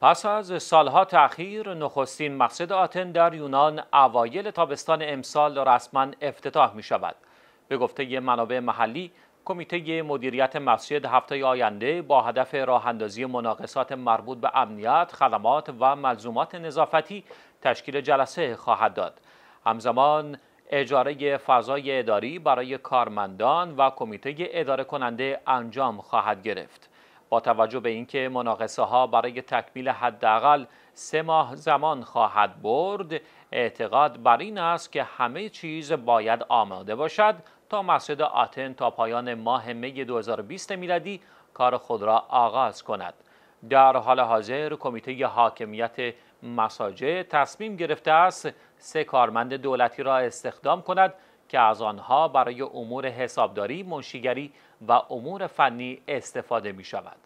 پس از سالها تأخیر نخستین مقصد آتن در یونان اوایل تابستان امسال رسما افتتاح می شود. به گفته منابع محلی کمیته مدیریت مسجد هفته آینده با هدف راه اندازی مناقصات مربوط به امنیت، خدمات و ملزومات نظافتی تشکیل جلسه خواهد داد. همزمان اجاره فضای اداری برای کارمندان و کمیته اداره کننده انجام خواهد گرفت. با توجه به اینکه مناقصه ها برای تکمیل حداقل سه ماه زمان خواهد برد اعتقاد بر این است که همه چیز باید آماده باشد تا مسجد آتن تا پایان ماه می 2020 میلادی کار خود را آغاز کند در حال حاضر کمیته حاکمیت مساجد تصمیم گرفته است سه کارمند دولتی را استخدام کند که از آنها برای امور حسابداری، منشیگری و امور فنی استفاده می شود.